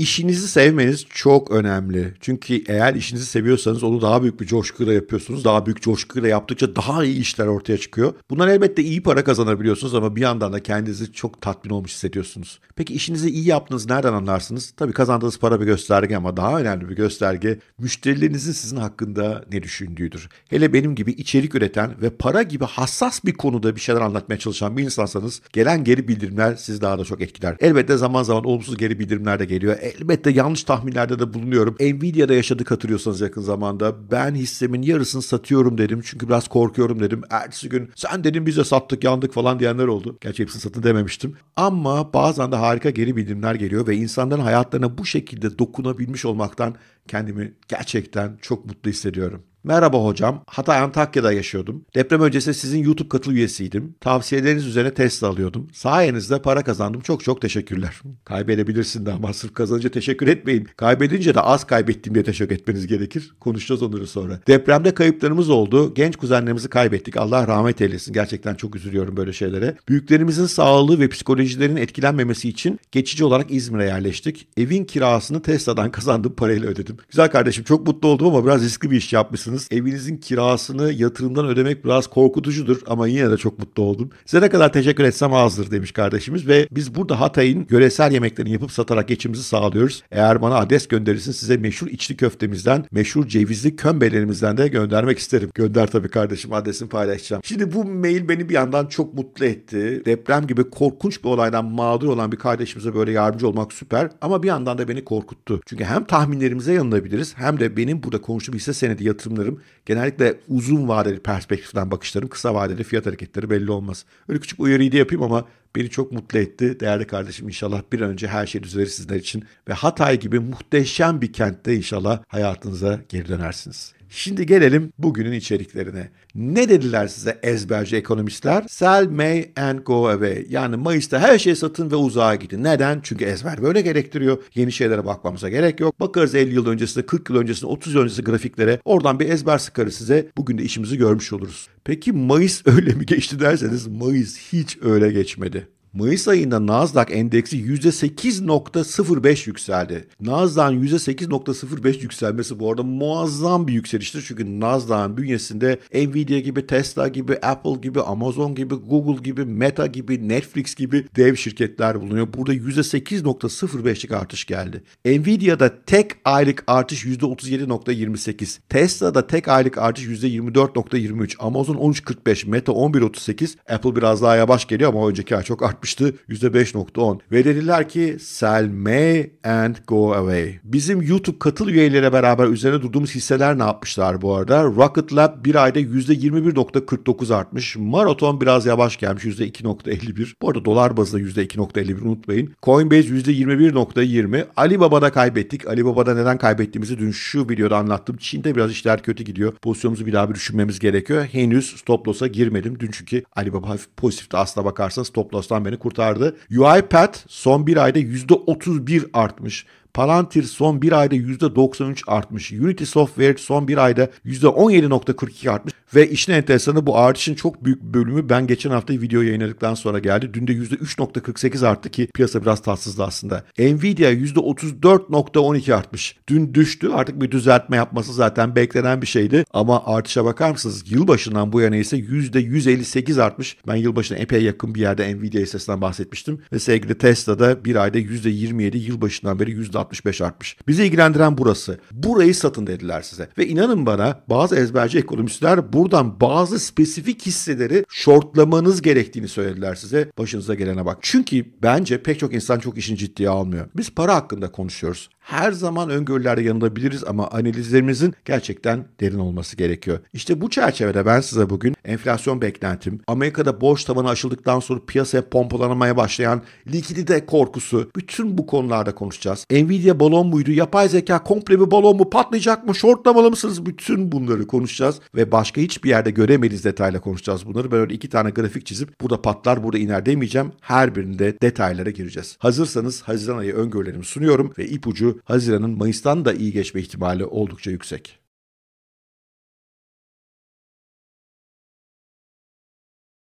İşinizi sevmeniz çok önemli. Çünkü eğer işinizi seviyorsanız onu daha büyük bir coşkuyla yapıyorsunuz. Daha büyük coşkuyla yaptıkça daha iyi işler ortaya çıkıyor. Bunlar elbette iyi para kazanabiliyorsunuz ama bir yandan da kendinizi çok tatmin olmuş hissediyorsunuz. Peki işinizi iyi yaptığınızı nereden anlarsınız? Tabii kazandığınız para bir gösterge ama daha önemli bir gösterge müşterilerinizin sizin hakkında ne düşündüğüdür. Hele benim gibi içerik üreten ve para gibi hassas bir konuda bir şeyler anlatmaya çalışan bir insansanız gelen geri bildirimler sizi daha da çok etkiler. Elbette zaman zaman olumsuz geri bildirimler de geliyor elbette yanlış tahminlerde de bulunuyorum. Nvidia'da yaşadık hatırlıyorsanız yakın zamanda. Ben hissemin yarısını satıyorum dedim. Çünkü biraz korkuyorum dedim. Ertesi gün sen dedim bize de sattık yandık falan diyenler oldu. Gerçi hepsini satın dememiştim. Ama bazen de harika geri bildirimler geliyor ve insanların hayatlarına bu şekilde dokunabilmiş olmaktan kendimi gerçekten çok mutlu hissediyorum. Merhaba hocam. Hatay Antakya'da yaşıyordum. Deprem öncesi sizin YouTube katıl üyesiydim. Tavsiyeleriniz üzerine test alıyordum. Sayenizde para kazandım. Çok çok teşekkürler. Kaybedebilirsin de ama sırf kazanınca teşekkür etmeyin. Kaybedince de az kaybettim diye teşekkür etmeniz gerekir. Konuşacağız onları sonra. Depremde kayıplarımız oldu. Genç kuzenlerimizi kaybettik. Allah rahmet eylesin. Gerçekten çok üzülüyorum böyle şeylere. Büyüklerimizin sağlığı ve psikolojilerin etkilenmemesi için geçici olarak İzmir'e yerleştik. Evin kirasını Tesla'dan kazandığım parayla ödedim. Güzel kardeşim çok mutlu oldum ama biraz riskli bir iş yapmışsın olacaksınız. Evinizin kirasını yatırımdan ödemek biraz korkutucudur ama yine de çok mutlu oldum. Size ne kadar teşekkür etsem azdır demiş kardeşimiz ve biz burada Hatay'ın yöresel yemeklerini yapıp satarak geçimimizi sağlıyoruz. Eğer bana adres gönderirsin size meşhur içli köftemizden, meşhur cevizli kömbelerimizden de göndermek isterim. Gönder tabii kardeşim adresini paylaşacağım. Şimdi bu mail beni bir yandan çok mutlu etti. Deprem gibi korkunç bir olaydan mağdur olan bir kardeşimize böyle yardımcı olmak süper ama bir yandan da beni korkuttu. Çünkü hem tahminlerimize yanılabiliriz hem de benim burada konuştuğum hisse senedi yatırımları kullanırım. Genellikle uzun vadeli perspektiften bakışlarım, kısa vadeli fiyat hareketleri belli olmaz. Öyle küçük uyarıyı da yapayım ama beni çok mutlu etti. Değerli kardeşim inşallah bir an önce her şey düzelir sizler için ve Hatay gibi muhteşem bir kentte inşallah hayatınıza geri dönersiniz. Şimdi gelelim bugünün içeriklerine. Ne dediler size ezberci ekonomistler? Sell May and go away. Yani Mayıs'ta her şeyi satın ve uzağa gidin. Neden? Çünkü ezber böyle gerektiriyor. Yeni şeylere bakmamıza gerek yok. Bakarız 50 yıl öncesine, 40 yıl öncesine, 30 yıl öncesi grafiklere. Oradan bir ezber sıkarız size. Bugün de işimizi görmüş oluruz. Peki Mayıs öyle mi geçti derseniz Mayıs hiç öyle geçmedi. Mayıs ayında Nasdaq endeksi %8.05 yükseldi. Nasdaq'ın %8.05 yükselmesi bu arada muazzam bir yükseliştir. Çünkü Nasdaq'ın bünyesinde Nvidia gibi, Tesla gibi, Apple gibi, Amazon gibi, Google gibi, Meta gibi, Netflix gibi dev şirketler bulunuyor. Burada %8.05'lik artış geldi. Nvidia'da tek aylık artış %37.28. Tesla'da tek aylık artış %24.23. Amazon 13.45, Meta 11.38. Apple biraz daha yavaş geliyor ama önceki ay çok arttı artmıştı %5.10 ve dediler ki sell May and go away. Bizim YouTube katıl üyeleriyle beraber üzerine durduğumuz hisseler ne yapmışlar bu arada? Rocket Lab bir ayda %21.49 artmış. Maraton biraz yavaş gelmiş %2.51. Bu arada dolar bazında %2.51 unutmayın. Coinbase %21.20. Alibaba'da kaybettik. Alibaba'da neden kaybettiğimizi dün şu videoda anlattım. Çin'de biraz işler kötü gidiyor. Pozisyonumuzu bir daha bir düşünmemiz gerekiyor. Henüz stop loss'a girmedim. Dün çünkü Alibaba hafif pozitifte aslına bakarsanız stop loss'tan beni kurtardı. UiPath son bir ayda %31 artmış. Palantir son bir ayda %93 artmış. Unity Software son bir ayda %17.42 artmış. Ve işin enteresanı bu artışın çok büyük bölümü ben geçen hafta video yayınladıktan sonra geldi. Dün de %3.48 arttı ki piyasa biraz tatsızdı aslında. Nvidia %34.12 artmış. Dün düştü artık bir düzeltme yapması zaten beklenen bir şeydi. Ama artışa bakar mısınız? Yılbaşından bu yana ise %158 artmış. Ben yılbaşına epey yakın bir yerde Nvidia hissesinden bahsetmiştim. Ve sevgili da bir ayda %27 yılbaşından beri %60 %65 artmış. Bizi ilgilendiren burası. Burayı satın dediler size. Ve inanın bana bazı ezberci ekonomistler buradan bazı spesifik hisseleri shortlamanız gerektiğini söylediler size. Başınıza gelene bak. Çünkü bence pek çok insan çok işin ciddiye almıyor. Biz para hakkında konuşuyoruz her zaman öngörülerde yanılabiliriz ama analizlerimizin gerçekten derin olması gerekiyor. İşte bu çerçevede ben size bugün enflasyon beklentim, Amerika'da borç tavanı aşıldıktan sonra piyasaya pompalanmaya başlayan likidite korkusu, bütün bu konularda konuşacağız. Nvidia balon muydu, yapay zeka komple bir balon mu, patlayacak mı, shortlamalı mısınız? Bütün bunları konuşacağız ve başka hiçbir yerde göremediğiniz detayla konuşacağız bunları. Ben öyle iki tane grafik çizip burada patlar, burada iner demeyeceğim. Her birinde detaylara gireceğiz. Hazırsanız Haziran ayı öngörülerimi sunuyorum ve ipucu koşu Haziran'ın Mayıs'tan da iyi geçme ihtimali oldukça yüksek.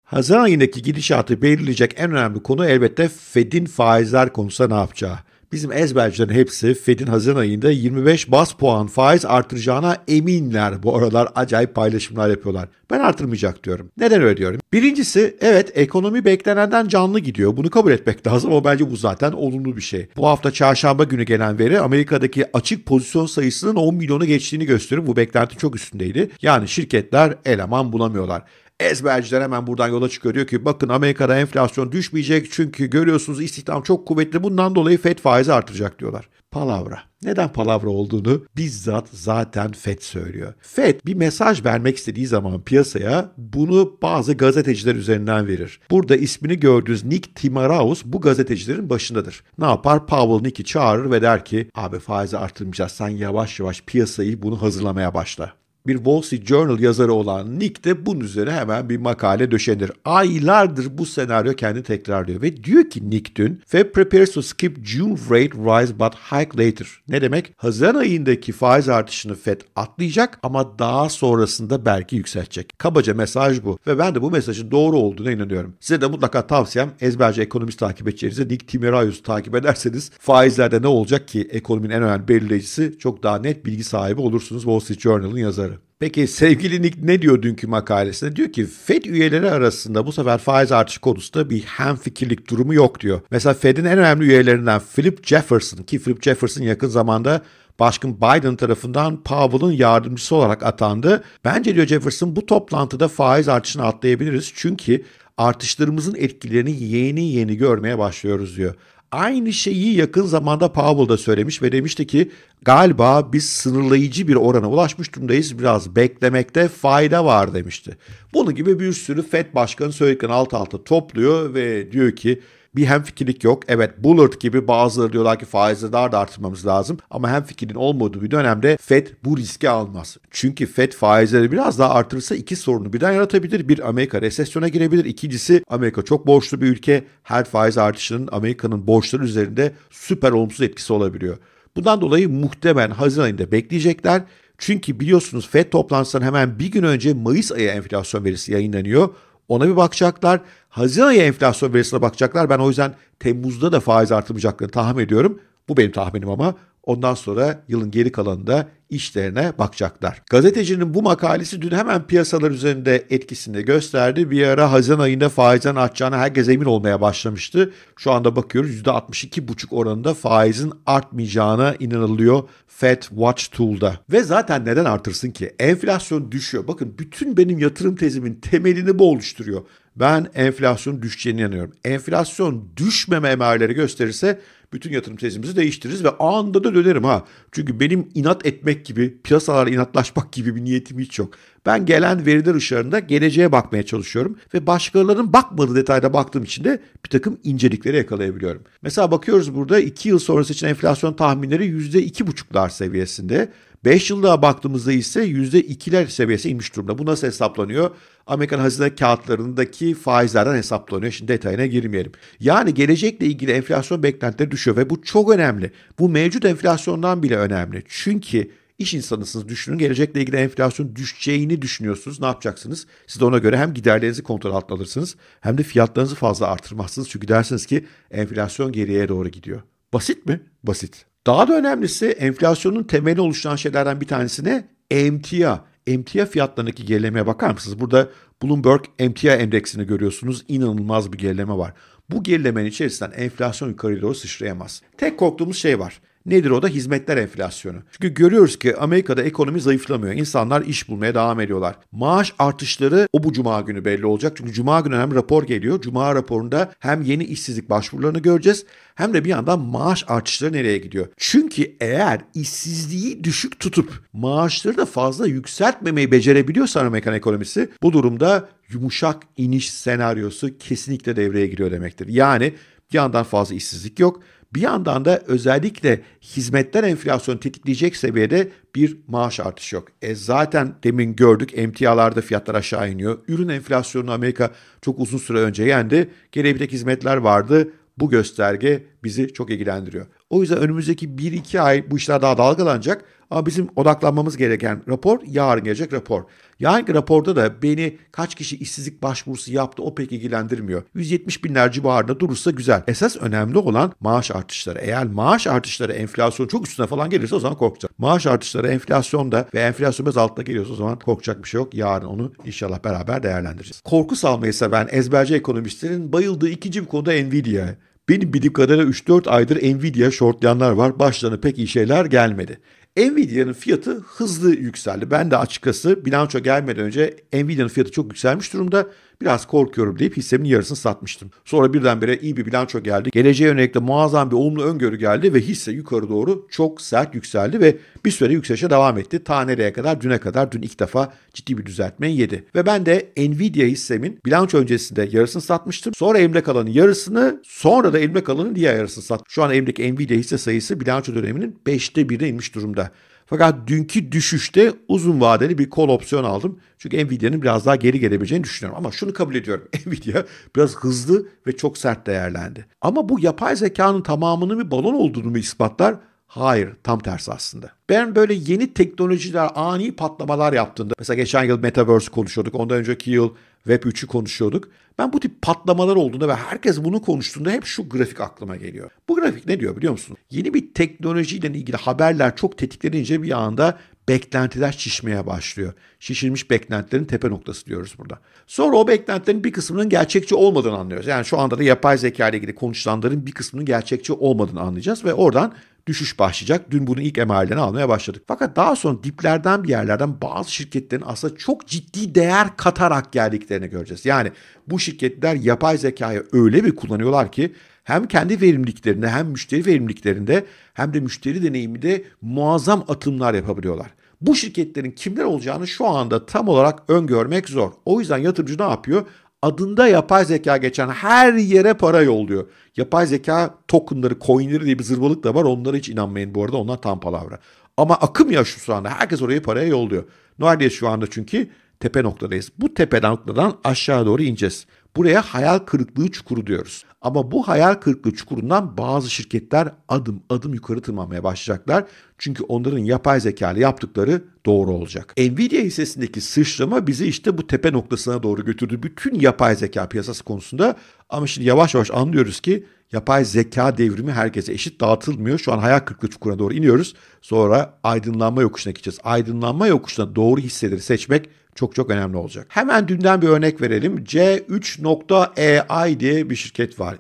Haziran ayındaki gidişatı belirleyecek en önemli konu elbette Fed'in faizler konusunda ne yapacağı. Bizim ezbercilerin hepsi Fed'in Haziran ayında 25 bas puan faiz artıracağına eminler. Bu aralar acayip paylaşımlar yapıyorlar. Ben artırmayacak diyorum. Neden öyle diyorum? Birincisi evet ekonomi beklenenden canlı gidiyor. Bunu kabul etmek lazım ama bence bu zaten olumlu bir şey. Bu hafta çarşamba günü gelen veri Amerika'daki açık pozisyon sayısının 10 milyonu geçtiğini gösteriyor. Bu beklenti çok üstündeydi. Yani şirketler eleman bulamıyorlar. Ezberciler hemen buradan yola çıkıyor. Diyor ki bakın Amerika'da enflasyon düşmeyecek çünkü görüyorsunuz istihdam çok kuvvetli. Bundan dolayı FED faizi artıracak diyorlar. Palavra. Neden palavra olduğunu bizzat zaten FED söylüyor. FED bir mesaj vermek istediği zaman piyasaya bunu bazı gazeteciler üzerinden verir. Burada ismini gördüğünüz Nick Timaraus bu gazetecilerin başındadır. Ne yapar? Powell Nick'i çağırır ve der ki abi faizi artırmayacağız sen yavaş yavaş piyasayı bunu hazırlamaya başla bir Wall Street Journal yazarı olan Nick de bunun üzerine hemen bir makale döşenir. Aylardır bu senaryo kendi tekrarlıyor ve diyor ki Nick dün Fed prepares to skip June rate rise but hike later. Ne demek? Haziran ayındaki faiz artışını Fed atlayacak ama daha sonrasında belki yükseltecek. Kabaca mesaj bu ve ben de bu mesajın doğru olduğuna inanıyorum. Size de mutlaka tavsiyem ezberci ekonomist takip edeceğinize Nick Timiraos'u takip ederseniz faizlerde ne olacak ki ekonominin en önemli belirleyicisi çok daha net bilgi sahibi olursunuz Wall Street Journal'ın yazarı. Peki sevgili Nick ne diyor dünkü makalesinde? Diyor ki Fed üyeleri arasında bu sefer faiz artışı konusunda bir hemfikirlik durumu yok diyor. Mesela Fed'in en önemli üyelerinden Philip Jefferson ki Philip Jefferson yakın zamanda Başkan Biden tarafından Powell'ın yardımcısı olarak atandı. Bence diyor Jefferson bu toplantıda faiz artışını atlayabiliriz çünkü artışlarımızın etkilerini yeni yeni görmeye başlıyoruz diyor. Aynı şeyi yakın zamanda Powell da söylemiş ve demişti ki galiba biz sınırlayıcı bir orana ulaşmış durumdayız. Biraz beklemekte fayda var demişti. Bunu gibi bir sürü FED başkanı söylediklerini alt alta topluyor ve diyor ki bir hemfikirlik yok. Evet Bullard gibi bazıları diyorlar ki faizleri daha da arttırmamız lazım. Ama hemfikirin olmadığı bir dönemde Fed bu riski almaz. Çünkü Fed faizleri biraz daha artırırsa iki sorunu birden yaratabilir. Bir Amerika resesyona girebilir. İkincisi Amerika çok borçlu bir ülke. Her faiz artışının Amerika'nın borçları üzerinde süper olumsuz etkisi olabiliyor. Bundan dolayı muhtemelen Haziran ayında bekleyecekler. Çünkü biliyorsunuz Fed toplantısından hemen bir gün önce Mayıs ayı enflasyon verisi yayınlanıyor. Ona bir bakacaklar. Haziran ayı enflasyon verisine bakacaklar. Ben o yüzden Temmuz'da da faiz artırmayacaklarını tahmin ediyorum. Bu benim tahminim ama ondan sonra yılın geri kalanında işlerine bakacaklar. Gazetecinin bu makalesi dün hemen piyasalar üzerinde etkisini gösterdi. Bir ara Haziran ayında faizden artacağına herkes emin olmaya başlamıştı. Şu anda bakıyoruz %62,5 oranında faizin artmayacağına inanılıyor Fed Watch Tool'da. Ve zaten neden artırsın ki? Enflasyon düşüyor. Bakın bütün benim yatırım tezimin temelini bu oluşturuyor. Ben enflasyon düşeceğine inanıyorum. Enflasyon düşmeme emarları gösterirse bütün yatırım tezimizi değiştiririz ve anda da dönerim ha. Çünkü benim inat etmek gibi, piyasalara inatlaşmak gibi bir niyetim hiç yok. Ben gelen veriler ışığında geleceğe bakmaya çalışıyorum ve başkalarının bakmadığı detayda baktığım için de bir takım incelikleri yakalayabiliyorum. Mesela bakıyoruz burada 2 yıl sonrası için enflasyon tahminleri %2,5'lar seviyesinde. 5 yılda baktığımızda ise %2'ler seviyesi inmiş durumda. Bu nasıl hesaplanıyor? Amerikan hazine kağıtlarındaki faizlerden hesaplanıyor. Şimdi detayına girmeyelim. Yani gelecekle ilgili enflasyon beklentileri düşüyor ve bu çok önemli. Bu mevcut enflasyondan bile önemli. Çünkü iş insanısınız düşünün gelecekle ilgili enflasyon düşeceğini düşünüyorsunuz ne yapacaksınız? Siz de ona göre hem giderlerinizi kontrol altına alırsınız hem de fiyatlarınızı fazla artırmazsınız çünkü dersiniz ki enflasyon geriye doğru gidiyor. Basit mi? Basit. Daha da önemlisi enflasyonun temeli oluşturan şeylerden bir tanesine emtia. Emtia fiyatlarındaki gerilemeye bakar mısınız? Burada Bloomberg emtia endeksini görüyorsunuz. İnanılmaz bir gerileme var. Bu gerilemenin içerisinden enflasyon yukarı doğru sıçrayamaz. Tek korktuğumuz şey var. Nedir o da? Hizmetler enflasyonu. Çünkü görüyoruz ki Amerika'da ekonomi zayıflamıyor. İnsanlar iş bulmaya devam ediyorlar. Maaş artışları o bu cuma günü belli olacak. Çünkü cuma günü hem rapor geliyor. Cuma raporunda hem yeni işsizlik başvurularını göreceğiz hem de bir yandan maaş artışları nereye gidiyor? Çünkü eğer işsizliği düşük tutup maaşları da fazla yükseltmemeyi becerebiliyorsa Amerikan ekonomisi bu durumda yumuşak iniş senaryosu kesinlikle devreye giriyor demektir. Yani bir yandan fazla işsizlik yok. Bir yandan da özellikle hizmetler enflasyonu tetikleyecek seviyede bir maaş artışı yok. E zaten demin gördük emtialarda fiyatlar aşağı iniyor. Ürün enflasyonu Amerika çok uzun süre önce yendi. Gene bir tek hizmetler vardı. Bu gösterge bizi çok ilgilendiriyor. O yüzden önümüzdeki 1-2 ay bu işler daha dalgalanacak. Ama bizim odaklanmamız gereken rapor yarın gelecek rapor. Yani raporda da beni kaç kişi işsizlik başvurusu yaptı o pek ilgilendirmiyor. 170 binler civarında durursa güzel. Esas önemli olan maaş artışları. Eğer maaş artışları enflasyon çok üstüne falan gelirse o zaman korkacak. Maaş artışları enflasyonda ve enflasyon biraz altına geliyorsa o zaman korkacak bir şey yok. Yarın onu inşallah beraber değerlendireceğiz. Korku salmayı seven ezberci ekonomistlerin bayıldığı ikinci bir konu da Nvidia. Benim bildiğim kadarıyla 3-4 aydır Nvidia shortlayanlar var. Başlarına pek iyi şeyler gelmedi. Nvidia'nın fiyatı hızlı yükseldi. Ben de açıkçası bilanço gelmeden önce Nvidia'nın fiyatı çok yükselmiş durumda. Biraz korkuyorum deyip hissemin yarısını satmıştım. Sonra birdenbire iyi bir bilanço geldi. Geleceğe yönelik de muazzam bir olumlu öngörü geldi ve hisse yukarı doğru çok sert yükseldi ve bir süre yükselişe devam etti. Ta nereye kadar? Düne kadar. Dün ilk defa ciddi bir düzeltme yedi. Ve ben de Nvidia hissemin bilanço öncesinde yarısını satmıştım. Sonra elimde kalanın yarısını, sonra da elimde kalanın diğer yarısını sattım. Şu an elimdeki Nvidia hisse sayısı bilanço döneminin 5'te 1'e inmiş durumda. Fakat dünkü düşüşte uzun vadeli bir call opsiyon aldım. Çünkü Nvidia'nın biraz daha geri gelebileceğini düşünüyorum. Ama şunu kabul ediyorum. Nvidia biraz hızlı ve çok sert değerlendi. Ama bu yapay zekanın tamamının bir balon olduğunu mu ispatlar? Hayır, tam tersi aslında. Ben böyle yeni teknolojiler ani patlamalar yaptığında, mesela geçen yıl Metaverse konuşuyorduk, ondan önceki yıl Web 3'ü konuşuyorduk. Ben bu tip patlamalar olduğunda ve herkes bunu konuştuğunda hep şu grafik aklıma geliyor. Bu grafik ne diyor biliyor musun? Yeni bir teknolojiyle ilgili haberler çok tetiklenince bir anda beklentiler şişmeye başlıyor. Şişirmiş beklentilerin tepe noktası diyoruz burada. Sonra o beklentilerin bir kısmının gerçekçi olmadığını anlıyoruz. Yani şu anda da yapay zeka ile ilgili konuşulanların bir kısmının gerçekçi olmadığını anlayacağız ve oradan düşüş başlayacak. Dün bunun ilk emarelerini almaya başladık. Fakat daha sonra diplerden bir yerlerden bazı şirketlerin aslında çok ciddi değer katarak geldiklerini göreceğiz. Yani bu şirketler yapay zekayı öyle bir kullanıyorlar ki hem kendi verimliliklerinde hem müşteri verimliliklerinde hem de müşteri deneyiminde muazzam atımlar yapabiliyorlar. Bu şirketlerin kimler olacağını şu anda tam olarak öngörmek zor. O yüzden yatırımcı ne yapıyor? adında yapay zeka geçen her yere para yolluyor. Yapay zeka tokenları, coinleri diye bir zırvalık da var. Onlara hiç inanmayın bu arada. Onlar tam palavra. Ama akım ya şu anda. Herkes oraya paraya yolluyor. Neredeyiz şu anda çünkü? Tepe noktadayız. Bu tepe noktadan aşağı doğru ineceğiz. Buraya hayal kırıklığı çukuru diyoruz. Ama bu hayal kırıklığı çukurundan bazı şirketler adım adım yukarı tırmanmaya başlayacaklar. Çünkü onların yapay zeka ile yaptıkları doğru olacak. Nvidia hissesindeki sıçrama bizi işte bu tepe noktasına doğru götürdü. Bütün yapay zeka piyasası konusunda ama şimdi yavaş yavaş anlıyoruz ki yapay zeka devrimi herkese eşit dağıtılmıyor. Şu an hayal kırıklığı çukuruna doğru iniyoruz. Sonra aydınlanma yokuşuna gideceğiz. Aydınlanma yokuşuna doğru hisseleri seçmek çok çok önemli olacak. Hemen dünden bir örnek verelim. C3.AI diye bir şirket var.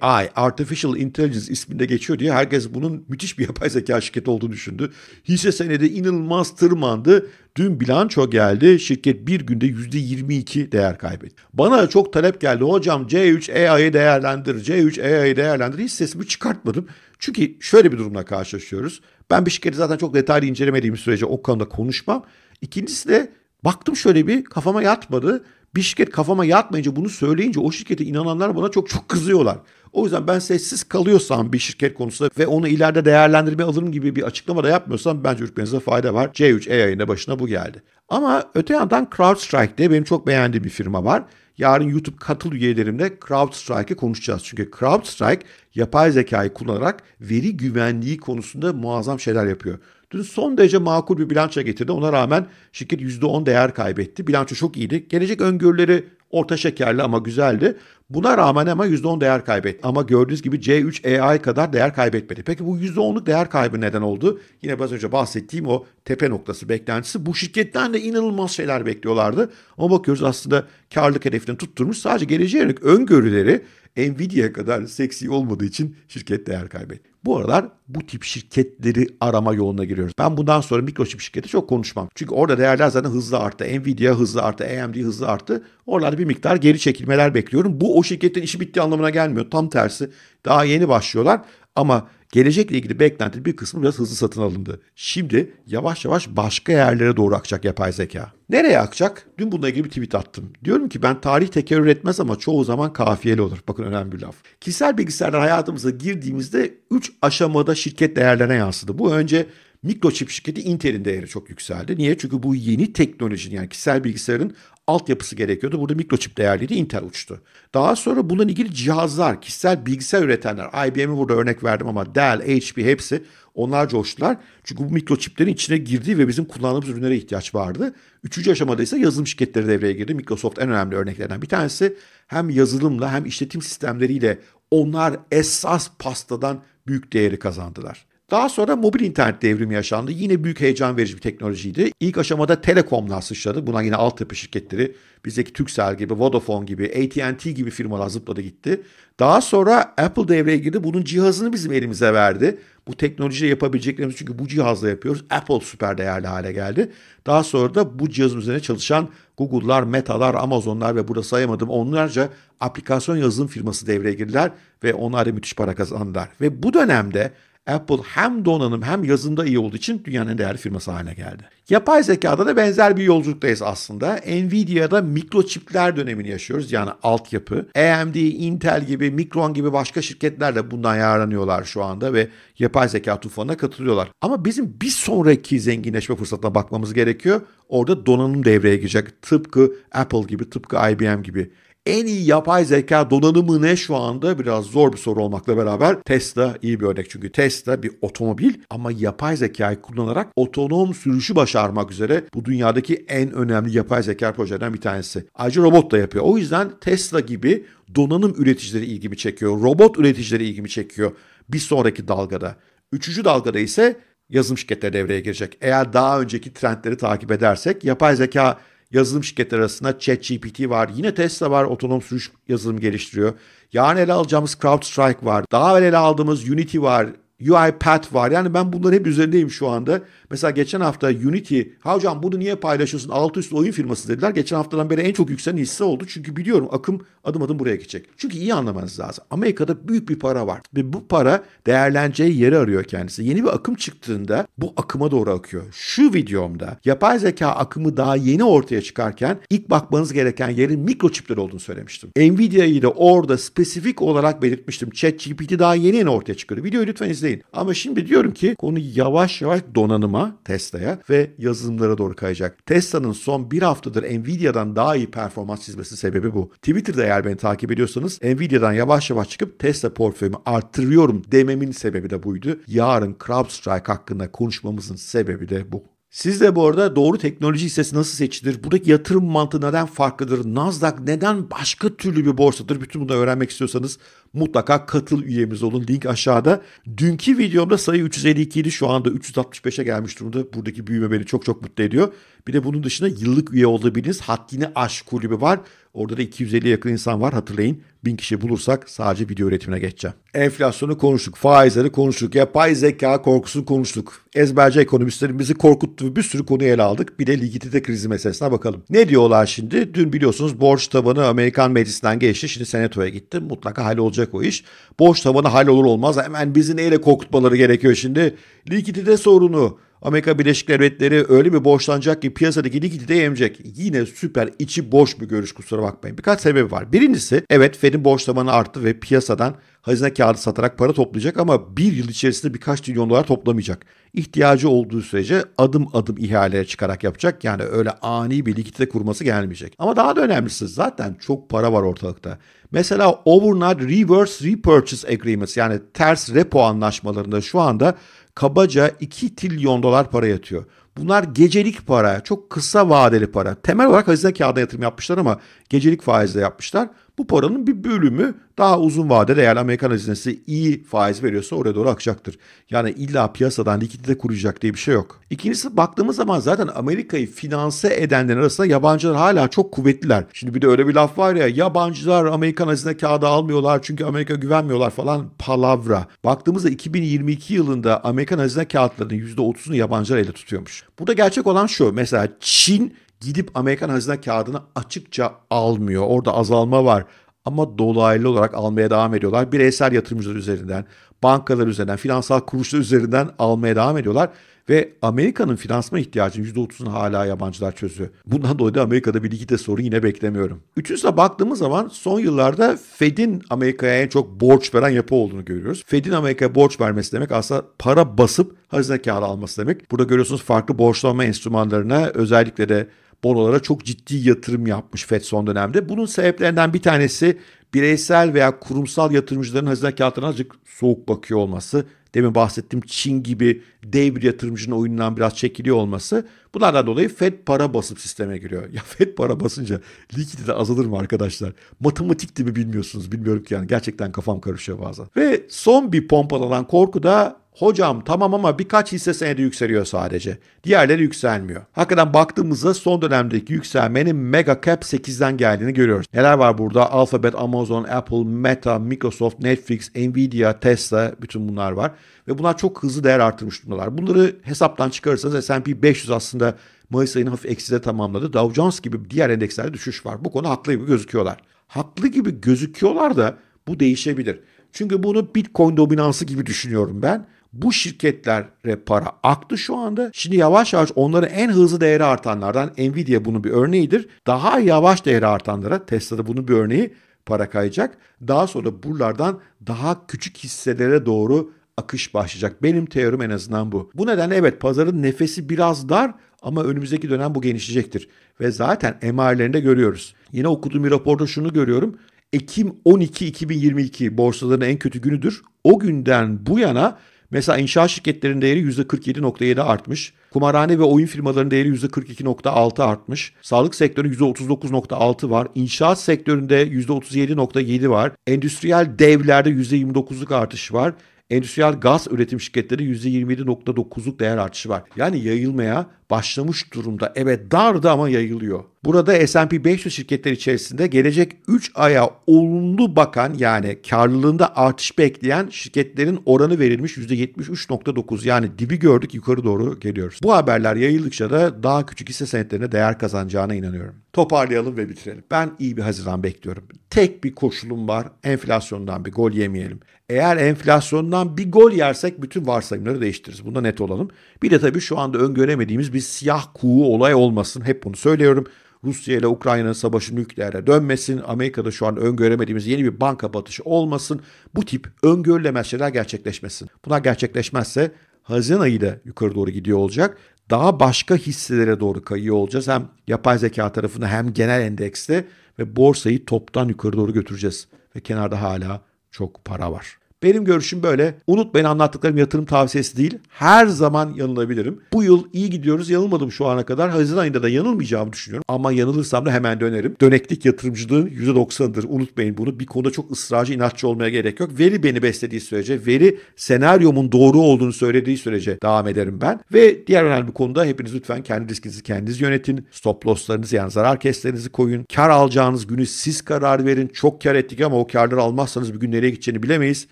AI, Artificial Intelligence isminde geçiyor diye herkes bunun müthiş bir yapay zeka şirketi olduğunu düşündü. Hisse senedi inanılmaz tırmandı. Dün bilanço geldi. Şirket bir günde %22 değer kaybetti. Bana çok talep geldi. Hocam C3 AI'yi değerlendir, C3 AI'yi değerlendir. Hissesimi çıkartmadım. Çünkü şöyle bir durumla karşılaşıyoruz. Ben bir şirketi zaten çok detaylı incelemediğim sürece o konuda konuşmam. İkincisi de Baktım şöyle bir kafama yatmadı. Bir şirket kafama yatmayınca bunu söyleyince o şirkete inananlar bana çok çok kızıyorlar. O yüzden ben sessiz kalıyorsam bir şirket konusunda ve onu ileride değerlendirme alırım gibi bir açıklama da yapmıyorsam bence ürkmenize fayda var. C3 AI'nin başına bu geldi. Ama öte yandan CrowdStrike diye benim çok beğendiğim bir firma var. Yarın YouTube katıl üyelerimle CrowdStrike'ı konuşacağız. Çünkü CrowdStrike yapay zekayı kullanarak veri güvenliği konusunda muazzam şeyler yapıyor. Dün son derece makul bir bilanço getirdi. Ona rağmen şirket %10 değer kaybetti. Bilanço çok iyiydi. Gelecek öngörüleri orta şekerli ama güzeldi. Buna rağmen ama %10 değer kaybetti. Ama gördüğünüz gibi C3 AI kadar değer kaybetmedi. Peki bu %10'luk değer kaybı neden oldu? Yine biraz önce bahsettiğim o tepe noktası beklentisi. Bu şirketten de inanılmaz şeyler bekliyorlardı. Ama bakıyoruz aslında karlılık hedefini tutturmuş. Sadece geleceğe yönelik öngörüleri Nvidia'ya kadar seksi olmadığı için şirket değer kaybetti. Bu aralar bu tip şirketleri arama yoluna giriyoruz. Ben bundan sonra mikroçip şirketi çok konuşmam. Çünkü orada değerler zaten hızlı arttı. Nvidia hızlı arttı, AMD hızlı arttı. Oralarda bir miktar geri çekilmeler bekliyorum. Bu o şirketin işi bitti anlamına gelmiyor. Tam tersi. Daha yeni başlıyorlar ama gelecekle ilgili beklenti bir kısmı biraz hızlı satın alındı. Şimdi yavaş yavaş başka yerlere doğru akacak yapay zeka. Nereye akacak? Dün bununla ilgili bir tweet attım. Diyorum ki ben tarih tekerrür etmez ama çoğu zaman kafiyeli olur. Bakın önemli bir laf. Kişisel bilgisayarlar hayatımıza girdiğimizde 3 aşamada şirket değerlerine yansıdı. Bu önce Mikroçip şirketi Intel'in değeri çok yükseldi. Niye? Çünkü bu yeni teknolojinin yani kişisel bilgisayarın altyapısı gerekiyordu. Burada mikroçip değerliydi. Intel uçtu. Daha sonra bununla ilgili cihazlar, kişisel bilgisayar üretenler. IBM'i burada örnek verdim ama Dell, HP hepsi onlar coştular. Çünkü bu mikroçiplerin içine girdiği ve bizim kullandığımız ürünlere ihtiyaç vardı. Üçüncü aşamada ise yazılım şirketleri devreye girdi. Microsoft en önemli örneklerden bir tanesi. Hem yazılımla hem işletim sistemleriyle onlar esas pastadan büyük değeri kazandılar. Daha sonra mobil internet devrimi yaşandı. Yine büyük heyecan verici bir teknolojiydi. İlk aşamada Telekom'la sıçradı. Buna yine altyapı şirketleri bizdeki Turkcell gibi, Vodafone gibi, AT&T gibi firmalar zıpladı gitti. Daha sonra Apple devreye girdi. Bunun cihazını bizim elimize verdi. Bu teknolojiyle yapabileceklerimiz çünkü bu cihazla yapıyoruz. Apple süper değerli hale geldi. Daha sonra da bu cihazın üzerine çalışan Google'lar, Meta'lar, Amazon'lar ve burada sayamadım onlarca aplikasyon yazılım firması devreye girdiler ve onlar da müthiş para kazandılar. Ve bu dönemde Apple hem donanım hem yazında iyi olduğu için dünyanın en değerli firması haline geldi. Yapay zekada da benzer bir yolculuktayız aslında. Nvidia'da mikroçipler dönemini yaşıyoruz. Yani altyapı. AMD, Intel gibi, Micron gibi başka şirketler de bundan yararlanıyorlar şu anda ve yapay zeka tufanına katılıyorlar. Ama bizim bir sonraki zenginleşme fırsatına bakmamız gerekiyor. Orada donanım devreye girecek. Tıpkı Apple gibi, tıpkı IBM gibi en iyi yapay zeka donanımı ne şu anda biraz zor bir soru olmakla beraber Tesla iyi bir örnek çünkü Tesla bir otomobil ama yapay zekayı kullanarak otonom sürüşü başarmak üzere bu dünyadaki en önemli yapay zeka projelerinden bir tanesi. Ayrıca robot da yapıyor. O yüzden Tesla gibi donanım üreticileri ilgimi çekiyor. Robot üreticileri ilgimi çekiyor bir sonraki dalgada. Üçüncü dalgada ise yazılım şirketleri devreye girecek. Eğer daha önceki trendleri takip edersek yapay zeka yazılım şirketleri arasında ChatGPT var. Yine Tesla var otonom sürüş yazılım geliştiriyor. Yarın ele alacağımız CrowdStrike var. Daha evvel ele aldığımız Unity var. UiPath var. Yani ben bunları hep üzerindeyim şu anda. Mesela geçen hafta Unity, ha hocam bunu niye paylaşıyorsun? Altı üstü oyun firması dediler. Geçen haftadan beri en çok yükselen hisse oldu. Çünkü biliyorum akım adım adım buraya gidecek. Çünkü iyi anlamanız lazım. Amerika'da büyük bir para var. Ve bu para değerleneceği yeri arıyor kendisi. Yeni bir akım çıktığında bu akıma doğru akıyor. Şu videomda yapay zeka akımı daha yeni ortaya çıkarken ilk bakmanız gereken yerin mikroçipler olduğunu söylemiştim. Nvidia'yı da orada spesifik olarak belirtmiştim. ChatGPT daha yeni yeni ortaya çıkıyor. Videoyu lütfen izleyin izleyin. Ama şimdi diyorum ki konu yavaş yavaş donanıma, Tesla'ya ve yazılımlara doğru kayacak. Tesla'nın son bir haftadır Nvidia'dan daha iyi performans çizmesi sebebi bu. Twitter'da eğer beni takip ediyorsanız Nvidia'dan yavaş yavaş çıkıp Tesla portföyümü arttırıyorum dememin sebebi de buydu. Yarın CrowdStrike hakkında konuşmamızın sebebi de bu. Siz de bu arada doğru teknoloji hissesi nasıl seçilir? Buradaki yatırım mantığı neden farklıdır? Nasdaq neden başka türlü bir borsadır? Bütün bunu öğrenmek istiyorsanız Mutlaka katıl üyemiz olun. Link aşağıda. Dünkü videomda sayı 352 idi. Şu anda 365'e gelmiş durumda. Buradaki büyüme beni çok çok mutlu ediyor. Bir de bunun dışında yıllık üye olabildiğiniz Haddini Aş kulübü var. Orada da 250 yakın insan var hatırlayın. 1000 kişi bulursak sadece video üretimine geçeceğim. Enflasyonu konuştuk, faizleri konuştuk, yapay zeka korkusunu konuştuk. Ezberci ekonomistlerimizi bizi korkuttuğu bir sürü konuyu ele aldık. Bir de likidite krizi meselesine bakalım. Ne diyorlar şimdi? Dün biliyorsunuz borç tabanı Amerikan meclisinden geçti. Şimdi senatoya gitti. Mutlaka hal olacak olacak o iş. Boş tabanı hal olur olmaz. Hemen bizi neyle korkutmaları gerekiyor şimdi? Likidite sorunu. Amerika Birleşik Devletleri öyle bir borçlanacak ki piyasadaki likidite emecek. Yine süper içi boş bir görüş kusura bakmayın. Birkaç sebebi var. Birincisi evet Fed'in borç tabanı arttı ve piyasadan hazine kağıdı satarak para toplayacak ama bir yıl içerisinde birkaç trilyon dolar toplamayacak. İhtiyacı olduğu sürece adım adım ihaleye çıkarak yapacak. Yani öyle ani bir likidite kurması gelmeyecek. Ama daha da önemlisi zaten çok para var ortalıkta. Mesela Overnight Reverse Repurchase Agreements yani ters repo anlaşmalarında şu anda kabaca 2 trilyon dolar para yatıyor. Bunlar gecelik para, çok kısa vadeli para. Temel olarak hazine kağıda yatırım yapmışlar ama gecelik faizle yapmışlar. Bu paranın bir bölümü daha uzun vadede eğer Amerikan hazinesi iyi faiz veriyorsa oraya doğru akacaktır. Yani illa piyasadan likidite kuracak diye bir şey yok. İkincisi baktığımız zaman zaten Amerika'yı finanse edenlerin arasında yabancılar hala çok kuvvetliler. Şimdi bir de öyle bir laf var ya yabancılar Amerikan hazine kağıdı almıyorlar çünkü Amerika güvenmiyorlar falan palavra. Baktığımızda 2022 yılında Amerikan hazine kağıtlarının %30'unu yabancılar ele tutuyormuş. Burada gerçek olan şu mesela Çin gidip Amerikan hazine kağıdını açıkça almıyor. Orada azalma var ama dolaylı olarak almaya devam ediyorlar. Bireysel yatırımcılar üzerinden, bankalar üzerinden, finansal kuruluşlar üzerinden almaya devam ediyorlar. Ve Amerika'nın finansman ihtiyacının %30'unu hala yabancılar çözüyor. Bundan dolayı da Amerika'da bir likite sorun yine beklemiyorum. Üçüncüsüne baktığımız zaman son yıllarda Fed'in Amerika'ya en çok borç veren yapı olduğunu görüyoruz. Fed'in Amerika'ya borç vermesi demek aslında para basıp hazine kağıdı alması demek. Burada görüyorsunuz farklı borçlanma enstrümanlarına özellikle de bonolara çok ciddi yatırım yapmış FED son dönemde. Bunun sebeplerinden bir tanesi bireysel veya kurumsal yatırımcıların hazine kağıtlarına azıcık soğuk bakıyor olması. Demin bahsettiğim Çin gibi dev bir yatırımcının oyundan biraz çekiliyor olması. Bunlardan dolayı Fed para basıp sisteme giriyor. Ya Fed para basınca likidite azalır mı arkadaşlar? Matematik gibi bilmiyorsunuz. Bilmiyorum ki yani gerçekten kafam karışıyor bazen. Ve son bir pompalanan korku da Hocam tamam ama birkaç hisse senedi yükseliyor sadece. Diğerleri yükselmiyor. Hakikaten baktığımızda son dönemdeki yükselmenin mega cap 8'den geldiğini görüyoruz. Neler var burada? Alphabet, Amazon, Apple, Meta, Microsoft, Netflix, Nvidia, Tesla bütün bunlar var. Ve bunlar çok hızlı değer artırmış durumdalar. Bunları hesaptan çıkarırsanız S&P 500 aslında Mayıs ayını hafif eksize tamamladı. Dow Jones gibi diğer endekslerde düşüş var. Bu konu haklı gibi gözüküyorlar. Haklı gibi gözüküyorlar da bu değişebilir. Çünkü bunu Bitcoin dominansı gibi düşünüyorum ben bu şirketlere para aktı şu anda. Şimdi yavaş yavaş onların en hızlı değeri artanlardan Nvidia bunun bir örneğidir. Daha yavaş değeri artanlara Tesla'da bunun bir örneği para kayacak. Daha sonra buralardan daha küçük hisselere doğru akış başlayacak. Benim teorim en azından bu. Bu nedenle evet pazarın nefesi biraz dar ama önümüzdeki dönem bu genişleyecektir. Ve zaten emarelerinde görüyoruz. Yine okuduğum bir raporda şunu görüyorum. Ekim 12 2022 borsaların en kötü günüdür. O günden bu yana Mesela inşaat şirketlerinin değeri %47.7 artmış. Kumarhane ve oyun firmalarının değeri %42.6 artmış. Sağlık sektörü %39.6 var. İnşaat sektöründe %37.7 var. Endüstriyel devlerde %29'luk artış var. Endüstriyel gaz üretim şirketleri %27.9'luk değer artışı var. Yani yayılmaya başlamış durumda. Evet dardı ama yayılıyor. Burada S&P 500 şirketler içerisinde gelecek 3 aya olumlu bakan yani karlılığında artış bekleyen şirketlerin oranı verilmiş %73.9 yani dibi gördük yukarı doğru geliyoruz. Bu haberler yayıldıkça da daha küçük hisse senetlerine değer kazanacağına inanıyorum. Toparlayalım ve bitirelim. Ben iyi bir Haziran bekliyorum. Tek bir koşulum var enflasyondan bir gol yemeyelim. Eğer enflasyondan bir gol yersek bütün varsayımları değiştiririz. Bunda net olalım. Bir de tabii şu anda öngöremediğimiz bir bir siyah kuğu olay olmasın. Hep bunu söylüyorum. Rusya ile Ukrayna'nın savaşı nükleere dönmesin. Amerika'da şu an öngöremediğimiz yeni bir banka batışı olmasın. Bu tip öngörülemez şeyler gerçekleşmesin. Bunlar gerçekleşmezse Haziran ayı da yukarı doğru gidiyor olacak. Daha başka hisselere doğru kayıyor olacağız. Hem yapay zeka tarafında hem genel endekste ve borsayı toptan yukarı doğru götüreceğiz. Ve kenarda hala çok para var. Benim görüşüm böyle. Unutmayın anlattıklarım yatırım tavsiyesi değil. Her zaman yanılabilirim. Bu yıl iyi gidiyoruz. Yanılmadım şu ana kadar. Haziran ayında da yanılmayacağımı düşünüyorum. Ama yanılırsam da hemen dönerim. Döneklik yatırımcılığın 90'ıdır Unutmayın bunu. Bir konuda çok ısrarcı, inatçı olmaya gerek yok. Veri beni beslediği sürece, veri senaryomun doğru olduğunu söylediği sürece devam ederim ben. Ve diğer önemli konuda hepiniz lütfen kendi riskinizi kendiniz yönetin. Stop losslarınızı yani zarar keslerinizi koyun. Kar alacağınız günü siz karar verin. Çok kar ettik ama o karları almazsanız bir gün nereye gideceğini bilemeyiz.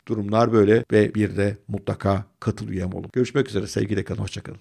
Dur Durumlar böyle ve bir de mutlaka katıl üyem olun. Görüşmek üzere sevgiyle kalın, hoşçakalın.